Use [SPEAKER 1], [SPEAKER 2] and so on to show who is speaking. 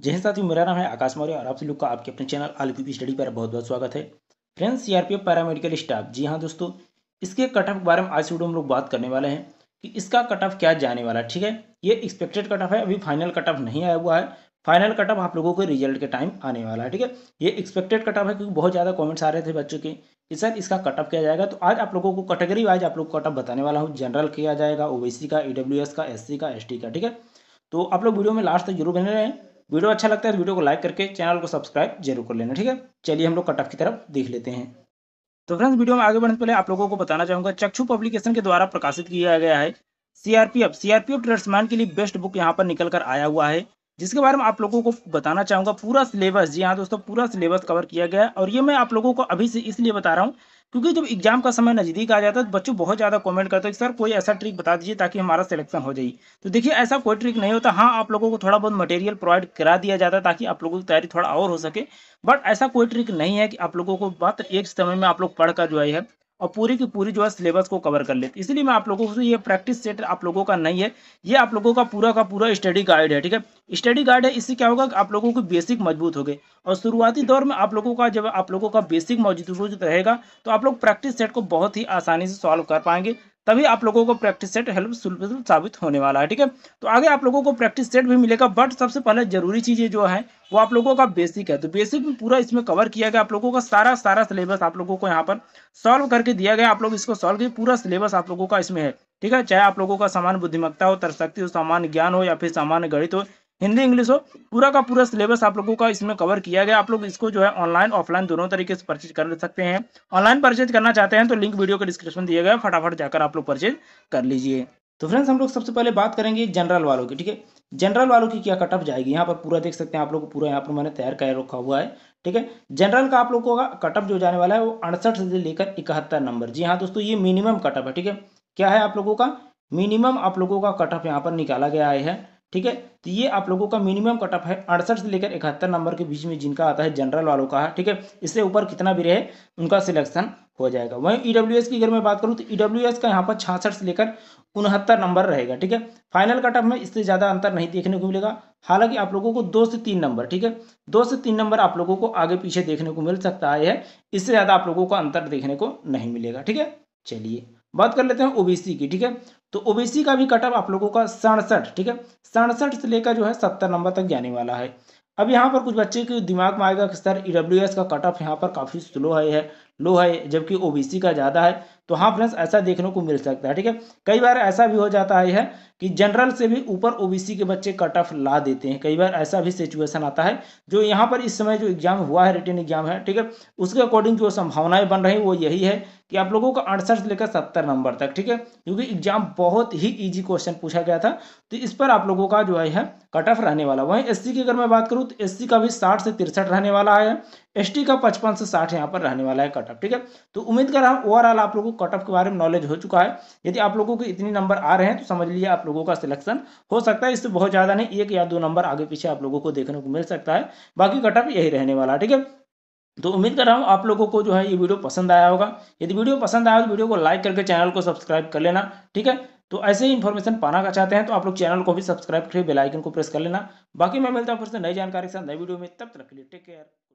[SPEAKER 1] जय साथियों मेरा नाम है आकाश मौर्य और आप सभी लोग का आपके अपने चैनल आलू पी स्टडी पर बहुत बहुत स्वागत है फ्रेंड्स सीआरपीएफ पैरामेडिकल स्टाफ जी हाँ दोस्तों इसके कट ऑफ के बारे में आज वीडियो हम लोग बात करने वाले हैं कि इसका कट ऑफ क्या जाने वाला है ठीक है ये एक्सपेक्टेड कट ऑफ है अभी फाइनल कट ऑफ नहीं आया हुआ है फाइनल कट ऑफ आप लोगों को रिजल्ट के टाइम आने वाला है ठीक है ये एक्सपेक्टेड कट ऑफ है क्योंकि बहुत ज़्यादा कॉमेंट्स आ रहे थे बच्चों के कि सर इसका कट ऑफ किया जाएगा तो आज आप लोगों को कैटेगरी वाइज आप लोग कट ऑफ बताने वाला हूँ जनरल किया जाएगा ओ का ई e का एस का एस का ठीक है तो आप लोग वीडियो में लास्ट तक जरूर बने रहें वीडियो अच्छा लगता है तो वीडियो को लाइक करके चैनल को सब्सक्राइब जरूर कर लेना ठीक है चलिए हम लोग कटअप की तरफ देख लेते हैं तो फ्रेंड्स वीडियो में आगे बढ़ने से पहले आप लोगों को बताना चाहूंगा चक्षु पब्लिकेशन के द्वारा प्रकाशित किया गया है सीआरपीएफ सीआरपीएफ ट्रेड्समैन के लिए बेस्ट बुक यहाँ पर निकल कर आया हुआ है जिसके बारे में आप लोगों को बताना चाहूंगा पूरा सिलेबस जी हाँ दोस्तों पूरा सिलेबस कवर किया गया है और ये मैं आप लोगों को अभी से इसलिए बता रहा हूँ क्योंकि जब एग्जाम का समय नज़दीक आ जाता है तो बच्चों बहुत ज़्यादा कमेंट करते कि सर कोई ऐसा ट्रिक बता दीजिए ताकि हमारा सिलेक्शन हो जाए तो देखिए ऐसा कोई ट्रिक नहीं होता हाँ आप लोगों को थोड़ा बहुत मटेरियल प्रोवाइड करा दिया जाता है ताकि आप लोगों की तैयारी थोड़ा और हो सके बट ऐसा कोई ट्रिक नहीं है कि आप लोगों को मात्र एक समय में आप लोग पढ़ कर जो है और पूरी की पूरी जो है सिलेबस को कवर कर लेते इसलिए मैं आप लोगों से ये प्रैक्टिस सेट आप लोगों का नहीं है ये आप लोगों का पूरा का पूरा स्टडी गाइड है ठीक है स्टडी गाइड है इससे क्या होगा कि आप लोगों को बेसिक मजबूत हो गए और शुरुआती दौर में आप लोगों का जब आप लोगों का बेसिक मौजूद रहेगा तो आप लोग प्रैक्टिस सेट को बहुत ही आसानी से सॉल्व कर पाएंगे तभी आप लोगों को प्रैक्टिस सेट हेल्पफुल साबित होने वाला है ठीक है तो आगे आप लोगों को प्रैक्टिस सेट भी मिलेगा बट सबसे पहले जरूरी चीज़ें जो है वो आप लोगों का बेसिक है तो बेसिक भी पूरा इसमें कवर किया गया आप लोगों का सारा सारा सिलेबस आप लोगों को यहाँ पर सॉल्व करके दिया गया आप लोग इसको सॉल्व किए पूरा सिलेबस आप लोगों का इसमें है ठीक है चाहे आप लोगों का सामान्य बुद्धिमत्ता हो तरशक्ति हो सामान्य ज्ञान हो या फिर सामान्य गणित हो हिंदी इंग्लिश हो पूरा का पूरा सिलेबस आप लोगों का इसमें कवर किया गया आप लोग इसको जो है ऑनलाइन ऑफलाइन दोनों तरीके से परचेज कर सकते हैं ऑनलाइन परचेज करना चाहते हैं तो लिंक वीडियो के डिस्क्रिप्शन दिया गया फटाफट जाकर आप लोग परचेज कर लीजिए तो फ्रेंड्स हम लोग सबसे पहले बात करेंगे जनरल वालों की ठीक है जनरल वालों की क्या कटअप जाएगी यहाँ पर पूरा देख सकते हैं आप लोग पूरा यहाँ पर मैंने तैयार कर रखा हुआ है ठीक है जनरल का आप लोगों का कटअप जो जाने वाला है वो अड़सठ से लेकर इकहत्तर नंबर जी हाँ दोस्तों ये मिनिमम कटअप है ठीक है क्या है आप लोगों का मिनिमम आप लोगों का कटअप यहाँ पर निकाला गया है ठीक है तो ये आप लोगों का मिनिमम कट ऑफ है अड़सठ से लेकर इकहत्तर नंबर के बीच में जिनका आता है जनरल वालों का है ठीक है इससे ऊपर कितना भी रहे उनका सिलेक्शन हो जाएगा वहीं ई की अगर मैं बात करूँ तो ई का यहाँ पर छियासठ से लेकर उनहत्तर नंबर रहेगा ठीक है फाइनल कट ऑफ में इससे ज़्यादा अंतर नहीं देखने को मिलेगा हालांकि आप लोगों को दो से तीन नंबर ठीक है दो से तीन नंबर आप लोगों को आगे पीछे देखने को मिल सकता है इससे ज़्यादा आप लोगों को अंतर देखने को नहीं मिलेगा ठीक है चलिए बात कर लेते हैं ओबीसी की ठीक है तो ओबीसी का भी कटअप आप लोगों का सड़सठ ठीक है सड़सठ से लेकर जो है सत्तर नंबर तक जाने वाला है अब यहाँ पर कुछ बच्चे के दिमाग में आएगा कि सर ई e का कटअप यहाँ पर काफ़ी स्लो है, है लो है जबकि ओबीसी का ज़्यादा है तो हाँ फ्रेंड्स ऐसा देखने को मिल सकता है ठीक है कई बार ऐसा भी हो जाता है कि जनरल से भी ऊपर ओबीसी के बच्चे कट ऑफ ला देते हैं कई बार ऐसा भी सिचुएशन आता है जो यहाँ पर इस समय जो एग्जाम हुआ है रिटर्न एग्जाम है ठीक है उसके अकॉर्डिंग जो संभावनाएं बन रही वो यही है कि आप लोगों का अड़सठ से लेकर सत्तर नंबर तक ठीक है क्योंकि एग्जाम बहुत ही ईजी क्वेश्चन पूछा गया था तो इस पर आप लोगों का जो है कट ऑफ रहने वाला वहीं एस की अगर मैं बात करूँ तो एस का भी साठ से तिरसठ रहने वाला है टी का पचपन से साठ यहाँ पर रहने वाला है कट ऑफ ठीक है तो उम्मीद कर रहा हूँ ओवरऑल आप लोगों को कट ऑफ के बारे में नॉलेज हो चुका है यदि आप लोगों के इतनी नंबर आ रहे हैं तो समझ लीजिए आप लोगों का सिलेक्शन हो सकता है इससे बहुत ज़्यादा नहीं एक या दो नंबर आगे पीछे आप लोगों को देखने को मिल सकता है बाकी कट ऑफ यही रहने वाला है ठीक है तो उम्मीद कर रहा हूँ आप लोगों को जो है ये वीडियो पसंद आया होगा यदि वीडियो पसंद आया तो वीडियो को लाइक करके चैनल को सब्सक्राइब कर लेना ठीक है तो ऐसे ही इन्फॉर्मेशन पाना का चाहते हैं तो आप लोग चैनल को भी सब्सक्राइब करके बेलाइकन को प्रेस कर लेना बाकी मैं मिलता हूँ फिर से नई जानकारी के साथ नई वीडियो में तब तक के लिए टेक केयर